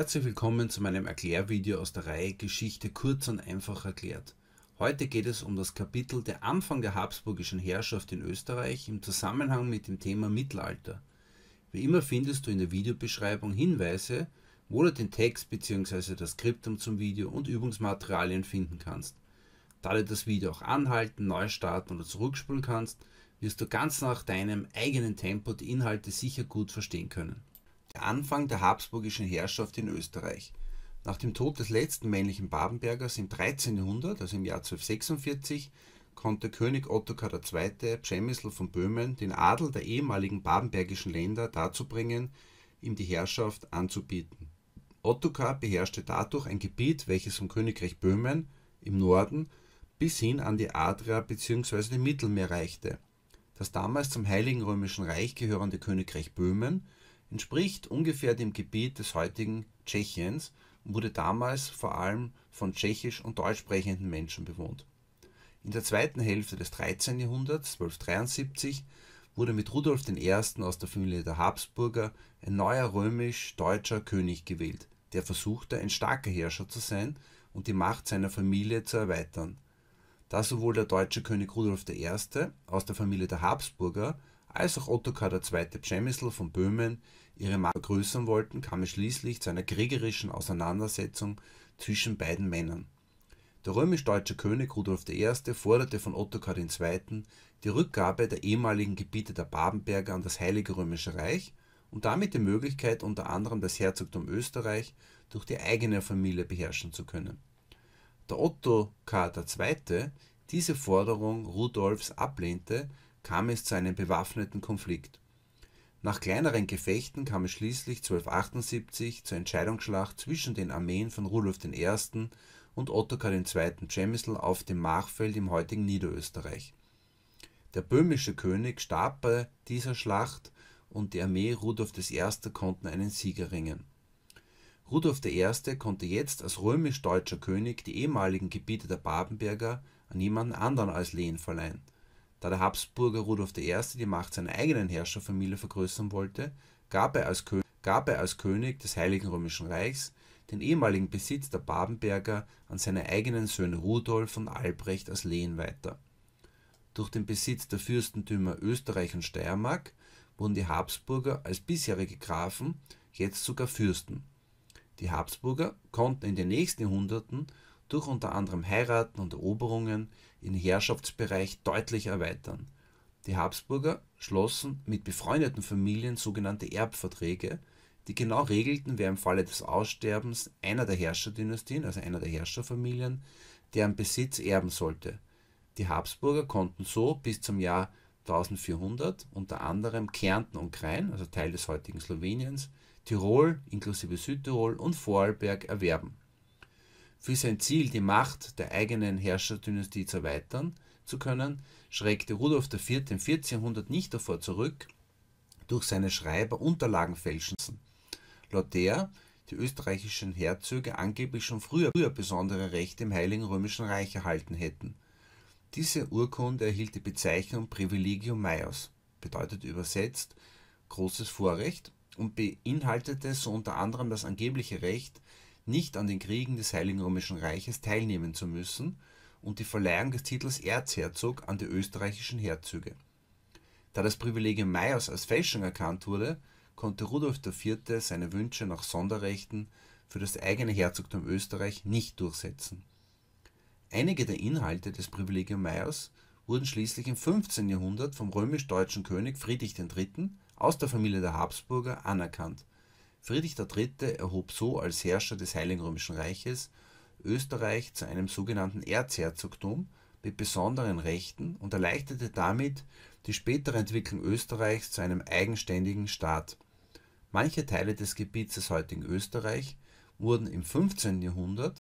Herzlich willkommen zu meinem Erklärvideo aus der Reihe Geschichte kurz und einfach erklärt. Heute geht es um das Kapitel der Anfang der habsburgischen Herrschaft in Österreich im Zusammenhang mit dem Thema Mittelalter. Wie immer findest du in der Videobeschreibung Hinweise, wo du den Text bzw. das Skriptum zum Video und Übungsmaterialien finden kannst. Da du das Video auch anhalten, neu starten oder zurückspulen kannst, wirst du ganz nach deinem eigenen Tempo die Inhalte sicher gut verstehen können. Anfang der habsburgischen Herrschaft in Österreich. Nach dem Tod des letzten männlichen Babenbergers im 1300, also im Jahr 1246, konnte König Ottokar II. Przemysl von Böhmen den Adel der ehemaligen babenbergischen Länder dazu bringen, ihm die Herrschaft anzubieten. Ottokar beherrschte dadurch ein Gebiet, welches vom Königreich Böhmen im Norden bis hin an die Adria bzw. dem Mittelmeer reichte. Das damals zum Heiligen Römischen Reich gehörende Königreich Böhmen entspricht ungefähr dem Gebiet des heutigen Tschechiens und wurde damals vor allem von tschechisch und deutsch sprechenden Menschen bewohnt. In der zweiten Hälfte des 13. Jahrhunderts (1273) wurde mit Rudolf I. aus der Familie der Habsburger ein neuer römisch-deutscher König gewählt, der versuchte, ein starker Herrscher zu sein und die Macht seiner Familie zu erweitern. Da sowohl der deutsche König Rudolf I. aus der Familie der Habsburger als auch Ottokar II. Przemysl von Böhmen ihre Macht vergrößern wollte, kam es schließlich zu einer kriegerischen Auseinandersetzung zwischen beiden Männern. Der römisch-deutsche König Rudolf I. forderte von Ottokar II. die Rückgabe der ehemaligen Gebiete der Babenberger an das Heilige Römische Reich und damit die Möglichkeit, unter anderem das Herzogtum Österreich durch die eigene Familie beherrschen zu können. Da Ottokar II. diese Forderung Rudolfs ablehnte, kam es zu einem bewaffneten Konflikt. Nach kleineren Gefechten kam es schließlich 1278 zur Entscheidungsschlacht zwischen den Armeen von Rudolf I. und Ottokar II. Cemissl auf dem Machfeld im heutigen Niederösterreich. Der böhmische König starb bei dieser Schlacht und die Armee Rudolf I. konnten einen Sieg erringen. Rudolf I. konnte jetzt als römisch-deutscher König die ehemaligen Gebiete der Babenberger an jemanden anderen als Lehen verleihen da der Habsburger Rudolf I. die Macht seiner eigenen Herrscherfamilie vergrößern wollte, gab er als König des Heiligen Römischen Reichs den ehemaligen Besitz der Babenberger an seine eigenen Söhne Rudolf und Albrecht als Lehen weiter. Durch den Besitz der Fürstentümer Österreich und Steiermark wurden die Habsburger als bisherige Grafen jetzt sogar Fürsten. Die Habsburger konnten in den nächsten Jahrhunderten durch unter anderem Heiraten und Eroberungen ihren Herrschaftsbereich deutlich erweitern. Die Habsburger schlossen mit befreundeten Familien sogenannte Erbverträge, die genau regelten, wer im Falle des Aussterbens einer der Herrscherdynastien, also einer der Herrscherfamilien, deren Besitz erben sollte. Die Habsburger konnten so bis zum Jahr 1400 unter anderem Kärnten und Krain, also Teil des heutigen Sloweniens, Tirol inklusive Südtirol und Vorarlberg erwerben für sein Ziel, die Macht der eigenen Herrscherdynastie zu erweitern zu können, schreckte Rudolf IV. im 1400 nicht davor zurück, durch seine Schreiber Unterlagen fälschen zu lassen. Laut der die österreichischen Herzöge angeblich schon früher, früher besondere Rechte im Heiligen Römischen Reich erhalten hätten. Diese Urkunde erhielt die Bezeichnung Privilegium Maius, bedeutet übersetzt großes Vorrecht, und beinhaltete so unter anderem das angebliche Recht, nicht an den Kriegen des Heiligen Römischen Reiches teilnehmen zu müssen und die Verleihung des Titels Erzherzog an die österreichischen Herzöge. Da das Privilegium Mayers als Fälschung erkannt wurde, konnte Rudolf IV. seine Wünsche nach Sonderrechten für das eigene Herzogtum Österreich nicht durchsetzen. Einige der Inhalte des Privilegium Mayers wurden schließlich im 15. Jahrhundert vom römisch-deutschen König Friedrich III. aus der Familie der Habsburger anerkannt Friedrich III. erhob so als Herrscher des Heiligen Römischen Reiches Österreich zu einem sogenannten Erzherzogtum mit besonderen Rechten und erleichterte damit die spätere Entwicklung Österreichs zu einem eigenständigen Staat. Manche Teile des Gebiets des heutigen Österreich wurden im 15. Jahrhundert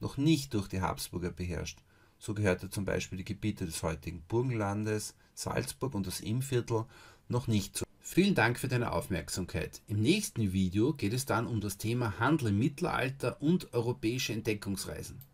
noch nicht durch die Habsburger beherrscht. So gehörte zum Beispiel die Gebiete des heutigen Burgenlandes, Salzburg und das Innviertel noch nicht so. Vielen Dank für deine Aufmerksamkeit. Im nächsten Video geht es dann um das Thema Handel im Mittelalter und europäische Entdeckungsreisen.